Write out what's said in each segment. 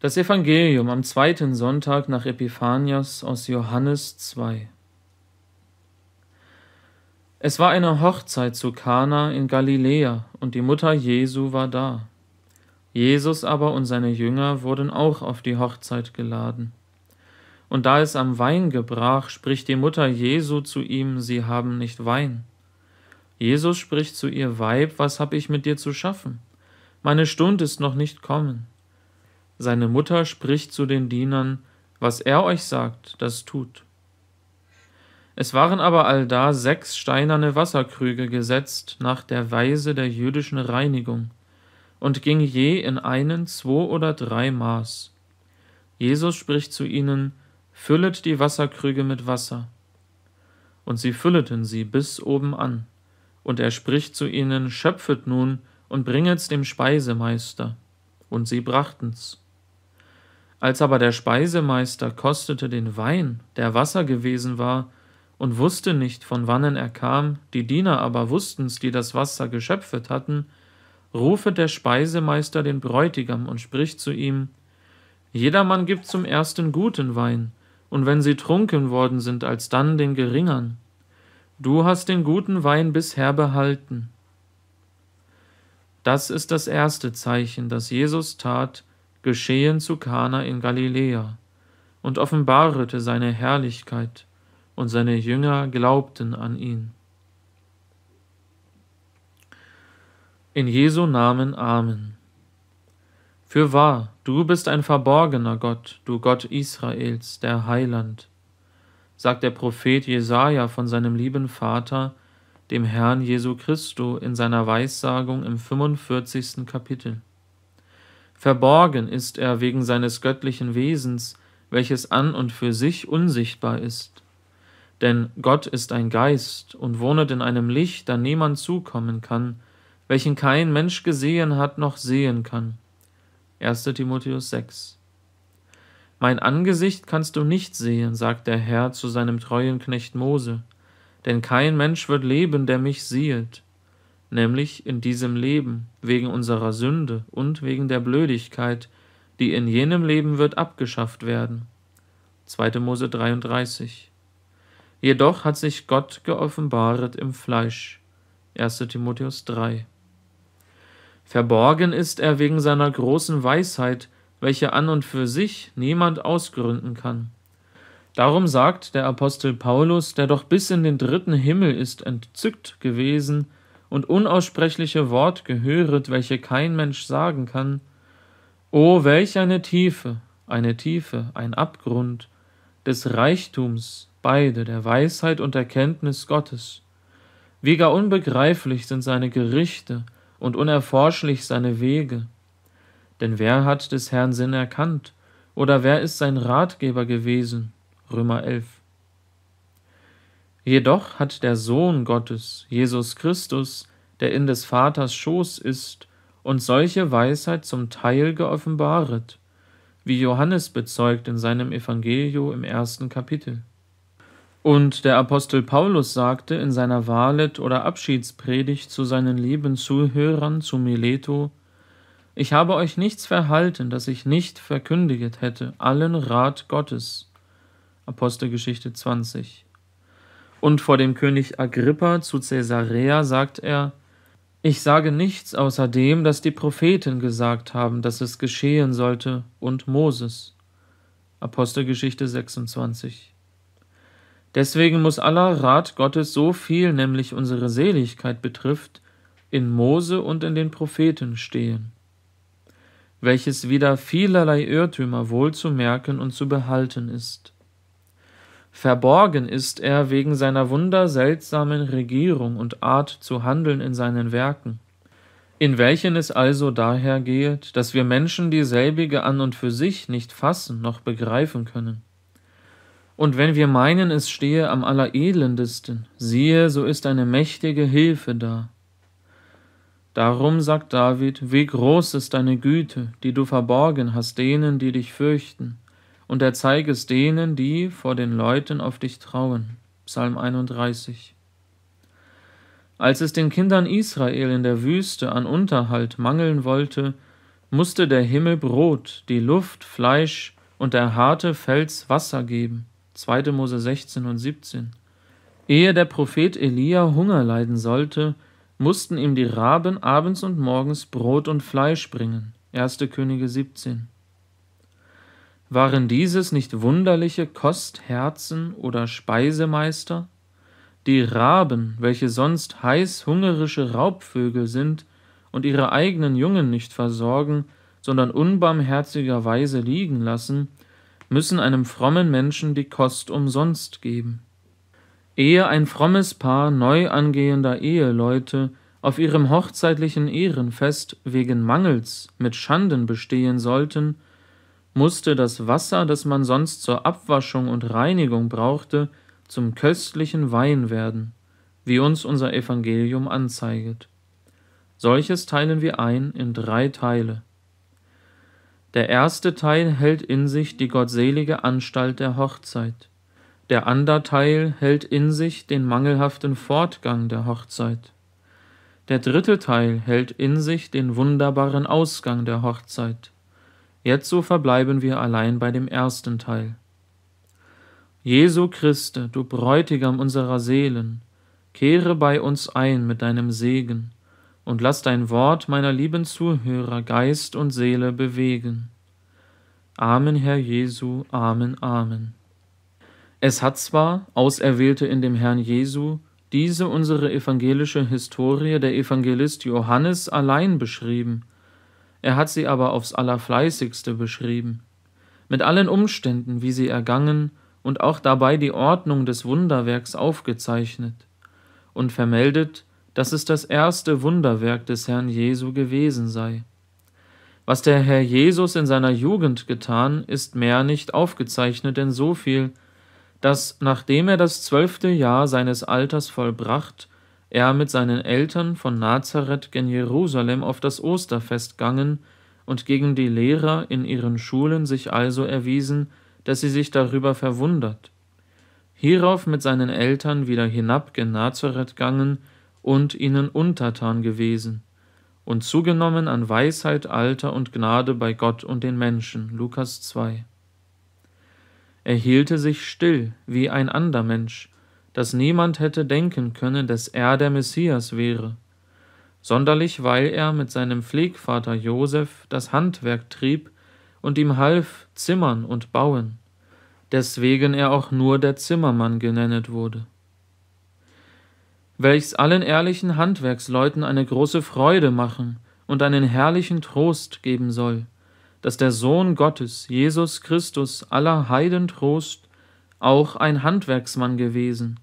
Das Evangelium am zweiten Sonntag nach Epiphanias aus Johannes 2 Es war eine Hochzeit zu Kana in Galiläa, und die Mutter Jesu war da. Jesus aber und seine Jünger wurden auch auf die Hochzeit geladen. Und da es am Wein gebrach, spricht die Mutter Jesu zu ihm, sie haben nicht Wein. Jesus spricht zu ihr, Weib, was hab ich mit dir zu schaffen? Meine Stund ist noch nicht kommen. Seine Mutter spricht zu den Dienern, was er euch sagt, das tut. Es waren aber allda sechs steinerne Wasserkrüge gesetzt nach der Weise der jüdischen Reinigung und ging je in einen zwei oder drei Maß. Jesus spricht zu ihnen, Füllet die Wasserkrüge mit Wasser. Und sie fülleten sie bis oben an. Und er spricht zu ihnen, Schöpfet nun und bringet's dem Speisemeister. Und sie brachten's. Als aber der Speisemeister kostete den Wein, der Wasser gewesen war, und wusste nicht, von wannen er kam, die Diener aber wussten's, die das Wasser geschöpfet hatten, rufe der Speisemeister den Bräutigam und spricht zu ihm, Jedermann gibt zum ersten guten Wein, und wenn sie trunken worden sind, alsdann den geringern. Du hast den guten Wein bisher behalten. Das ist das erste Zeichen, das Jesus tat, geschehen zu Kana in Galiläa, und offenbarete seine Herrlichkeit, und seine Jünger glaubten an ihn. In Jesu Namen Amen. Für wahr, du bist ein verborgener Gott, du Gott Israels, der Heiland, sagt der Prophet Jesaja von seinem lieben Vater, dem Herrn Jesu Christo, in seiner Weissagung im 45. Kapitel. Verborgen ist er wegen seines göttlichen Wesens, welches an und für sich unsichtbar ist. Denn Gott ist ein Geist und wohnet in einem Licht, da niemand zukommen kann, welchen kein Mensch gesehen hat noch sehen kann. 1. Timotheus 6 Mein Angesicht kannst du nicht sehen, sagt der Herr zu seinem treuen Knecht Mose, denn kein Mensch wird leben, der mich siehet nämlich in diesem Leben, wegen unserer Sünde und wegen der Blödigkeit, die in jenem Leben wird abgeschafft werden. 2. Mose 33. Jedoch hat sich Gott geoffenbaret im Fleisch. 1. Timotheus 3. Verborgen ist er wegen seiner großen Weisheit, welche an und für sich niemand ausgründen kann. Darum sagt der Apostel Paulus, der doch bis in den dritten Himmel ist entzückt gewesen, und unaussprechliche Wort gehöret, welche kein Mensch sagen kann. O welch eine Tiefe, eine Tiefe, ein Abgrund des Reichtums, beide der Weisheit und Erkenntnis Gottes. Wie gar unbegreiflich sind seine Gerichte und unerforschlich seine Wege. Denn wer hat des Herrn Sinn erkannt, oder wer ist sein Ratgeber gewesen? Römer 11. Jedoch hat der Sohn Gottes, Jesus Christus, der in des Vaters Schoß ist, uns solche Weisheit zum Teil geoffenbaret, wie Johannes bezeugt in seinem Evangelio im ersten Kapitel. Und der Apostel Paulus sagte in seiner Wahlet oder Abschiedspredigt zu seinen lieben Zuhörern zu Mileto Ich habe euch nichts verhalten, das ich nicht verkündiget hätte, allen Rat Gottes. Apostelgeschichte 20. Und vor dem König Agrippa zu Caesarea sagt er, ich sage nichts außer dem, dass die Propheten gesagt haben, dass es geschehen sollte, und Moses. Apostelgeschichte 26. Deswegen muss aller Rat Gottes so viel, nämlich unsere Seligkeit betrifft, in Mose und in den Propheten stehen, welches wieder vielerlei Irrtümer wohl zu merken und zu behalten ist. Verborgen ist er wegen seiner wunderseltsamen Regierung und Art zu handeln in seinen Werken. In welchen es also daher gehet, dass wir Menschen dieselbige an und für sich nicht fassen noch begreifen können. Und wenn wir meinen, es stehe am allerelendesten, siehe, so ist eine mächtige Hilfe da. Darum sagt David, wie groß ist deine Güte, die du verborgen hast denen, die dich fürchten und erzeige es denen, die vor den Leuten auf dich trauen. Psalm 31. Als es den Kindern Israel in der Wüste an Unterhalt mangeln wollte, musste der Himmel Brot, die Luft Fleisch und der harte Fels Wasser geben. 2. Mose 16 und 17. Ehe der Prophet Elia Hunger leiden sollte, mussten ihm die Raben abends und morgens Brot und Fleisch bringen. 1. Könige 17. Waren dieses nicht wunderliche Kostherzen oder Speisemeister? Die Raben, welche sonst heißhungerische Raubvögel sind und ihre eigenen Jungen nicht versorgen, sondern unbarmherzigerweise liegen lassen, müssen einem frommen Menschen die Kost umsonst geben. Ehe ein frommes Paar neu angehender Eheleute auf ihrem hochzeitlichen Ehrenfest wegen Mangels mit Schanden bestehen sollten, musste das Wasser, das man sonst zur Abwaschung und Reinigung brauchte, zum köstlichen Wein werden, wie uns unser Evangelium anzeiget. Solches teilen wir ein in drei Teile. Der erste Teil hält in sich die gottselige Anstalt der Hochzeit. Der andere Teil hält in sich den mangelhaften Fortgang der Hochzeit. Der dritte Teil hält in sich den wunderbaren Ausgang der Hochzeit. Jetzt so verbleiben wir allein bei dem ersten Teil. Jesu Christe, du Bräutigam unserer Seelen, kehre bei uns ein mit deinem Segen und lass dein Wort meiner lieben Zuhörer Geist und Seele bewegen. Amen, Herr Jesu, Amen, Amen. Es hat zwar Auserwählte in dem Herrn Jesu diese unsere evangelische Historie der Evangelist Johannes allein beschrieben, er hat sie aber aufs allerfleißigste beschrieben, mit allen Umständen, wie sie ergangen, und auch dabei die Ordnung des Wunderwerks aufgezeichnet, und vermeldet, dass es das erste Wunderwerk des Herrn Jesu gewesen sei. Was der Herr Jesus in seiner Jugend getan, ist mehr nicht aufgezeichnet, denn so viel, dass nachdem er das zwölfte Jahr seines Alters vollbracht er mit seinen Eltern von Nazareth gen Jerusalem auf das Osterfest gangen und gegen die Lehrer in ihren Schulen sich also erwiesen, dass sie sich darüber verwundert. Hierauf mit seinen Eltern wieder hinab gen Nazareth gangen und ihnen untertan gewesen und zugenommen an Weisheit, Alter und Gnade bei Gott und den Menschen. Lukas 2. Er hielte sich still wie ein ander Mensch dass niemand hätte denken können, dass er der Messias wäre, sonderlich weil er mit seinem Pflegvater Josef das Handwerk trieb und ihm half zimmern und bauen, deswegen er auch nur der Zimmermann genennet wurde. Welches allen ehrlichen Handwerksleuten eine große Freude machen und einen herrlichen Trost geben soll, dass der Sohn Gottes, Jesus Christus, aller Heiden Trost auch ein Handwerksmann gewesen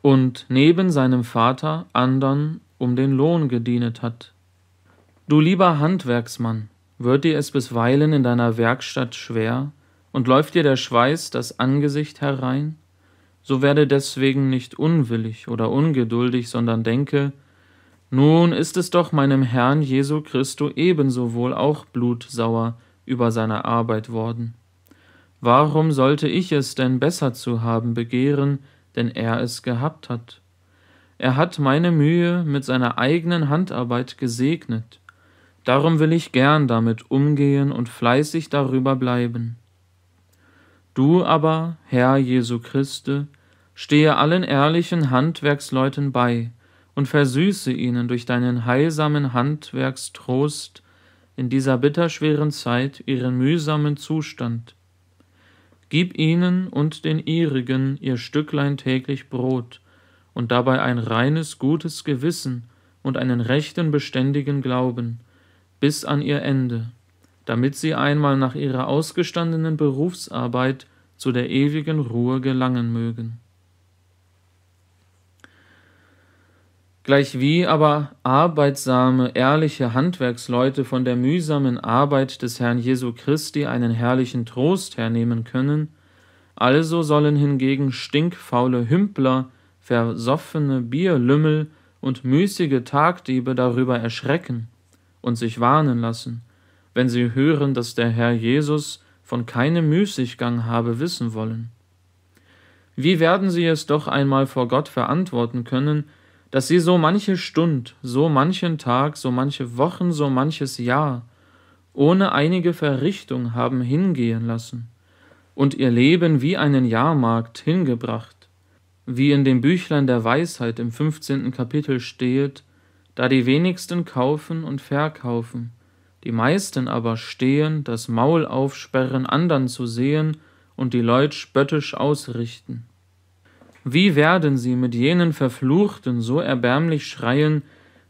und neben seinem Vater andern um den Lohn gedienet hat. Du lieber Handwerksmann, wird dir es bisweilen in deiner Werkstatt schwer und läuft dir der Schweiß das Angesicht herein? So werde deswegen nicht unwillig oder ungeduldig, sondern denke, nun ist es doch meinem Herrn Jesu Christo ebenso wohl auch blutsauer über seine Arbeit worden. Warum sollte ich es denn besser zu haben begehren, denn er es gehabt hat? Er hat meine Mühe mit seiner eigenen Handarbeit gesegnet. Darum will ich gern damit umgehen und fleißig darüber bleiben. Du aber, Herr Jesu Christe, stehe allen ehrlichen Handwerksleuten bei und versüße ihnen durch deinen heilsamen Handwerkstrost in dieser bitterschweren Zeit ihren mühsamen Zustand Gib ihnen und den ihrigen ihr Stücklein täglich Brot und dabei ein reines, gutes Gewissen und einen rechten, beständigen Glauben bis an ihr Ende, damit sie einmal nach ihrer ausgestandenen Berufsarbeit zu der ewigen Ruhe gelangen mögen. gleichwie aber arbeitsame, ehrliche Handwerksleute von der mühsamen Arbeit des Herrn Jesu Christi einen herrlichen Trost hernehmen können, also sollen hingegen stinkfaule Hümpler, versoffene Bierlümmel und müßige Tagdiebe darüber erschrecken und sich warnen lassen, wenn sie hören, dass der Herr Jesus von keinem Müßiggang habe wissen wollen. Wie werden sie es doch einmal vor Gott verantworten können, dass sie so manche Stund, so manchen Tag, so manche Wochen, so manches Jahr ohne einige Verrichtung haben hingehen lassen und ihr Leben wie einen Jahrmarkt hingebracht, wie in dem Büchlein der Weisheit im 15. Kapitel steht, da die wenigsten kaufen und verkaufen, die meisten aber stehen, das Maul aufsperren, andern zu sehen und die Leut spöttisch ausrichten. Wie werden sie mit jenen Verfluchten so erbärmlich schreien,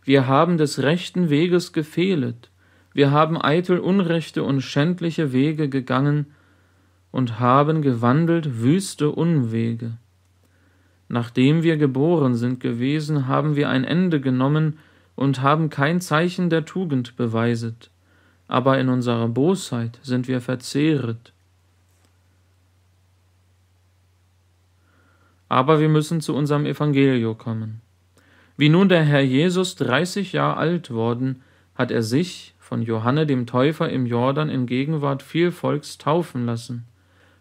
wir haben des rechten Weges gefehlet, wir haben eitel Unrechte und schändliche Wege gegangen und haben gewandelt wüste Unwege. Nachdem wir geboren sind gewesen, haben wir ein Ende genommen und haben kein Zeichen der Tugend beweiset, aber in unserer Bosheit sind wir verzehret. aber wir müssen zu unserem Evangelium kommen. Wie nun der Herr Jesus 30 Jahre alt worden, hat er sich von Johanne dem Täufer im Jordan in Gegenwart viel Volks taufen lassen,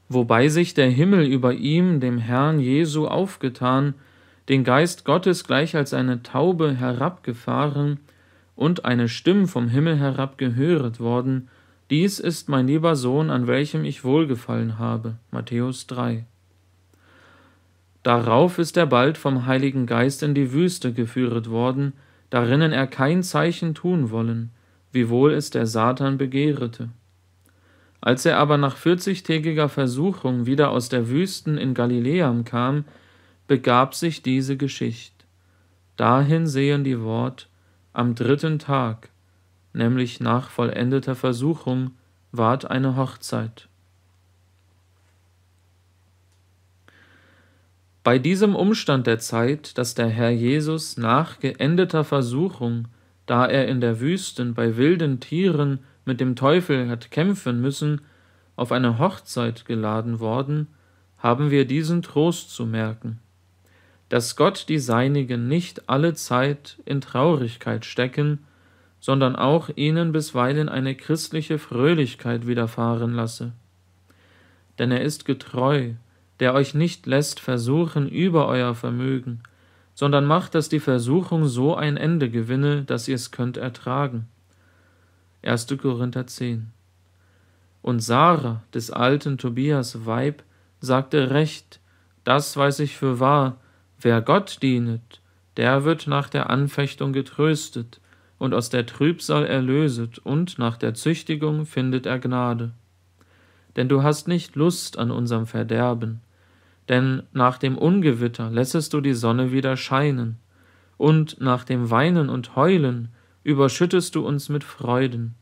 wobei sich der Himmel über ihm, dem Herrn Jesu, aufgetan, den Geist Gottes gleich als eine Taube herabgefahren und eine Stimme vom Himmel herab gehöret worden, dies ist mein lieber Sohn, an welchem ich wohlgefallen habe. Matthäus 3. Darauf ist er bald vom Heiligen Geist in die Wüste geführet worden, darinnen er kein Zeichen tun wollen, wiewohl es der Satan begehrete. Als er aber nach vierzigtägiger Versuchung wieder aus der Wüsten in Galiläam kam, begab sich diese Geschicht. Dahin sehen die Wort, am dritten Tag, nämlich nach vollendeter Versuchung, ward eine Hochzeit. Bei diesem Umstand der Zeit, dass der Herr Jesus nach geendeter Versuchung, da er in der Wüsten bei wilden Tieren mit dem Teufel hat kämpfen müssen, auf eine Hochzeit geladen worden, haben wir diesen Trost zu merken, dass Gott die Seinigen nicht alle Zeit in Traurigkeit stecken, sondern auch ihnen bisweilen eine christliche Fröhlichkeit widerfahren lasse. Denn er ist getreu der euch nicht lässt versuchen über euer Vermögen, sondern macht, dass die Versuchung so ein Ende gewinne, dass ihr es könnt ertragen. 1. Korinther 10 Und Sarah, des alten Tobias Weib, sagte recht, das weiß ich für wahr, wer Gott dienet, der wird nach der Anfechtung getröstet und aus der Trübsal erlöset, und nach der Züchtigung findet er Gnade. Denn du hast nicht Lust an unserem Verderben, denn nach dem Ungewitter lässest du die Sonne wieder scheinen, und nach dem Weinen und Heulen überschüttest du uns mit Freuden.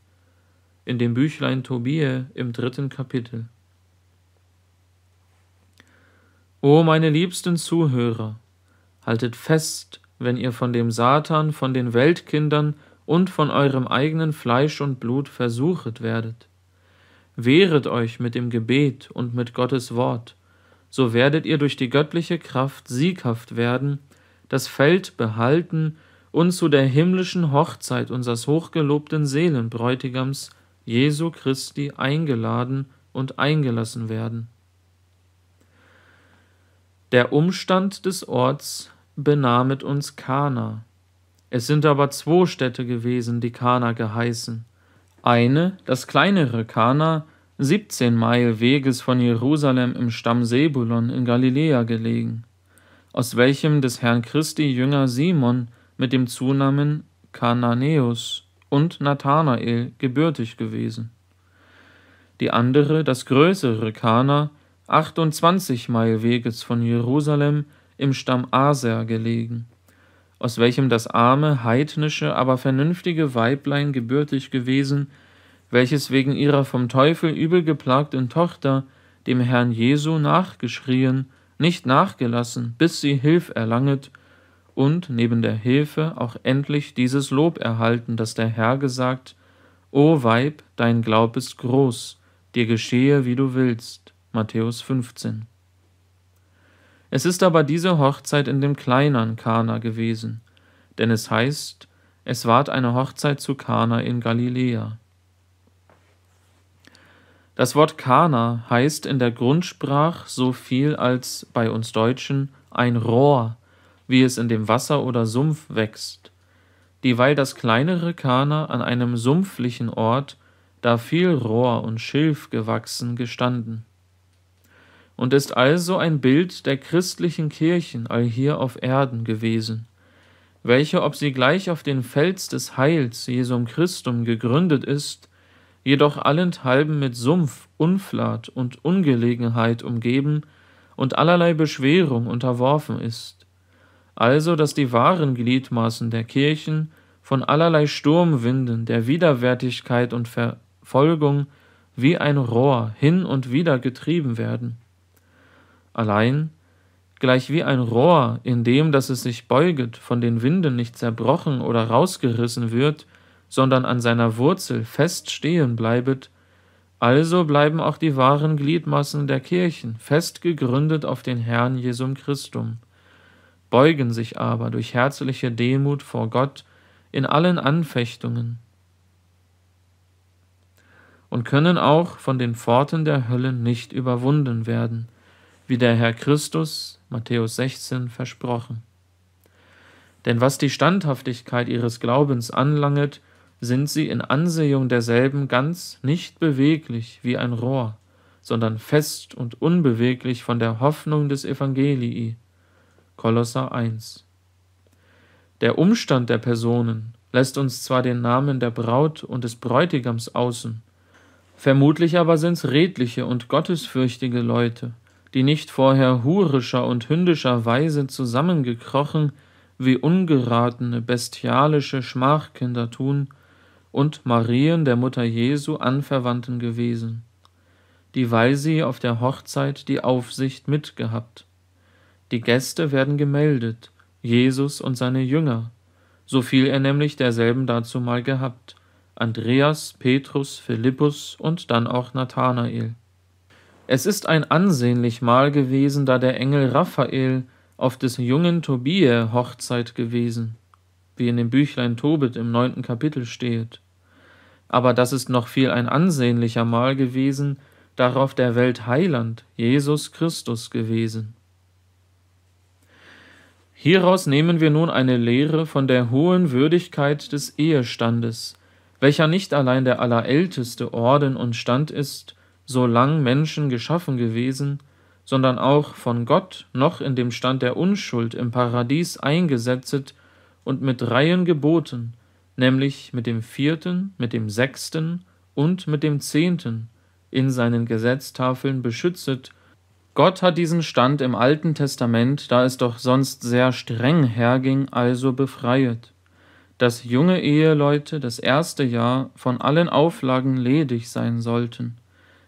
In dem Büchlein Tobie im dritten Kapitel. O meine liebsten Zuhörer, haltet fest, wenn ihr von dem Satan, von den Weltkindern und von eurem eigenen Fleisch und Blut versuchet werdet. Wehret euch mit dem Gebet und mit Gottes Wort, so werdet ihr durch die göttliche Kraft sieghaft werden, das Feld behalten und zu der himmlischen Hochzeit unseres hochgelobten Seelenbräutigams Jesu Christi eingeladen und eingelassen werden. Der Umstand des Orts benamet uns Kana. Es sind aber zwei Städte gewesen, die Kana geheißen. Eine, das kleinere Kana, 17 Meilen Weges von Jerusalem im Stamm Sebulon in Galiläa gelegen, aus welchem des Herrn Christi Jünger Simon mit dem Zunamen Kananäus und Nathanael gebürtig gewesen. Die andere, das größere Kana, 28 Meilen Weges von Jerusalem im Stamm Aser gelegen, aus welchem das arme, heidnische, aber vernünftige Weiblein gebürtig gewesen, welches wegen ihrer vom Teufel übel geplagten Tochter dem Herrn Jesu nachgeschrien, nicht nachgelassen, bis sie Hilf erlanget und neben der Hilfe auch endlich dieses Lob erhalten, dass der Herr gesagt, O Weib, dein Glaub ist groß, dir geschehe, wie du willst. Matthäus 15. Es ist aber diese Hochzeit in dem kleineren Kana gewesen, denn es heißt, es ward eine Hochzeit zu Kana in Galiläa. Das Wort Kana heißt in der Grundsprach so viel als bei uns Deutschen ein Rohr, wie es in dem Wasser oder Sumpf wächst. Dieweil das kleinere Kana an einem sumpflichen Ort, da viel Rohr und Schilf gewachsen, gestanden. Und ist also ein Bild der christlichen Kirchen allhier auf Erden gewesen, welche, ob sie gleich auf den Fels des Heils Jesum Christum gegründet ist, jedoch allenthalben mit Sumpf, Unflat und Ungelegenheit umgeben und allerlei Beschwerung unterworfen ist, also dass die wahren Gliedmaßen der Kirchen von allerlei Sturmwinden der Widerwärtigkeit und Verfolgung wie ein Rohr hin und wieder getrieben werden. Allein, gleich wie ein Rohr, in dem, dass es sich beuget, von den Winden nicht zerbrochen oder rausgerissen wird, sondern an seiner Wurzel fest stehen bleibet, also bleiben auch die wahren Gliedmassen der Kirchen fest gegründet auf den Herrn Jesum Christum, beugen sich aber durch herzliche Demut vor Gott in allen Anfechtungen und können auch von den Pforten der Hölle nicht überwunden werden, wie der Herr Christus Matthäus 16 versprochen. Denn was die Standhaftigkeit ihres Glaubens anlanget, sind sie in Ansehung derselben ganz nicht beweglich wie ein Rohr, sondern fest und unbeweglich von der Hoffnung des Evangelii. Kolosser 1. Der Umstand der Personen lässt uns zwar den Namen der Braut und des Bräutigams außen, vermutlich aber sind's redliche und gottesfürchtige Leute, die nicht vorher hurischer und hündischer Weise zusammengekrochen, wie ungeratene, bestialische Schmachkinder tun, und Marien, der Mutter Jesu, Anverwandten gewesen, dieweil sie auf der Hochzeit die Aufsicht mitgehabt. Die Gäste werden gemeldet, Jesus und seine Jünger, so viel er nämlich derselben dazu mal gehabt, Andreas, Petrus, Philippus und dann auch Nathanael. Es ist ein ansehnlich Mal gewesen, da der Engel Raphael auf des jungen Tobie Hochzeit gewesen wie in dem Büchlein Tobit im neunten Kapitel steht. Aber das ist noch viel ein ansehnlicher Mal gewesen, darauf der Welt Heiland, Jesus Christus, gewesen. Hieraus nehmen wir nun eine Lehre von der hohen Würdigkeit des Ehestandes, welcher nicht allein der allerälteste Orden und Stand ist, so Menschen geschaffen gewesen, sondern auch von Gott noch in dem Stand der Unschuld im Paradies eingesetzet und mit Reihen Geboten, nämlich mit dem vierten, mit dem sechsten und mit dem zehnten, in seinen Gesetztafeln beschützet. Gott hat diesen Stand im Alten Testament, da es doch sonst sehr streng herging, also befreiet, dass junge Eheleute das erste Jahr von allen Auflagen ledig sein sollten,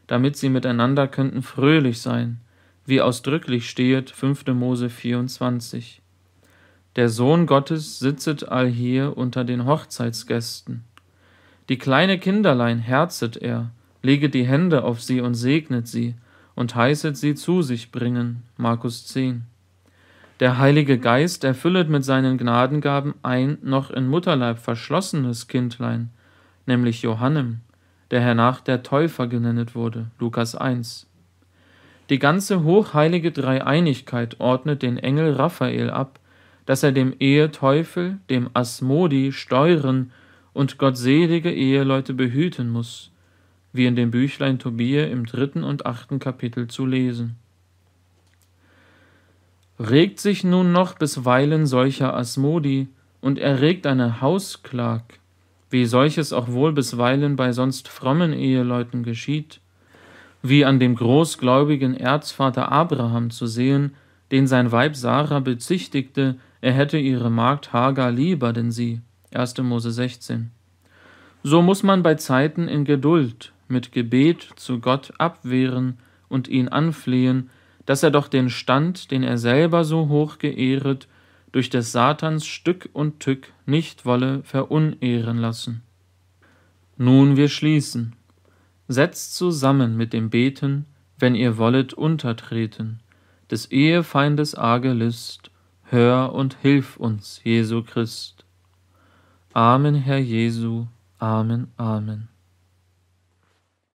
damit sie miteinander könnten fröhlich sein, wie ausdrücklich steht 5. Mose 24. Der Sohn Gottes sitzet all hier unter den Hochzeitsgästen. Die kleine Kinderlein herzet er, leget die Hände auf sie und segnet sie und heißet sie zu sich bringen. Markus 10. Der Heilige Geist erfüllet mit seinen Gnadengaben ein noch in Mutterleib verschlossenes Kindlein, nämlich Johannem, der hernach der Täufer genennet wurde. Lukas 1. Die ganze hochheilige Dreieinigkeit ordnet den Engel Raphael ab, dass er dem Eheteufel, dem Asmodi, steuern und gottselige Eheleute behüten muss, wie in dem Büchlein Tobie im dritten und achten Kapitel zu lesen. Regt sich nun noch bisweilen solcher Asmodi und erregt eine Hausklag, wie solches auch wohl bisweilen bei sonst frommen Eheleuten geschieht, wie an dem großgläubigen Erzvater Abraham zu sehen, den sein Weib Sarah bezichtigte, er hätte ihre Magd Hagar lieber denn sie. 1. Mose 16. So muss man bei Zeiten in Geduld mit Gebet zu Gott abwehren und ihn anflehen, dass er doch den Stand, den er selber so hoch geehret, durch des Satans Stück und Tück nicht wolle verunehren lassen. Nun wir schließen. Setzt zusammen mit dem Beten, wenn ihr wollet untertreten, des Ehefeindes arge List, Hör und hilf uns, Jesu Christ. Amen, Herr Jesu. Amen, Amen.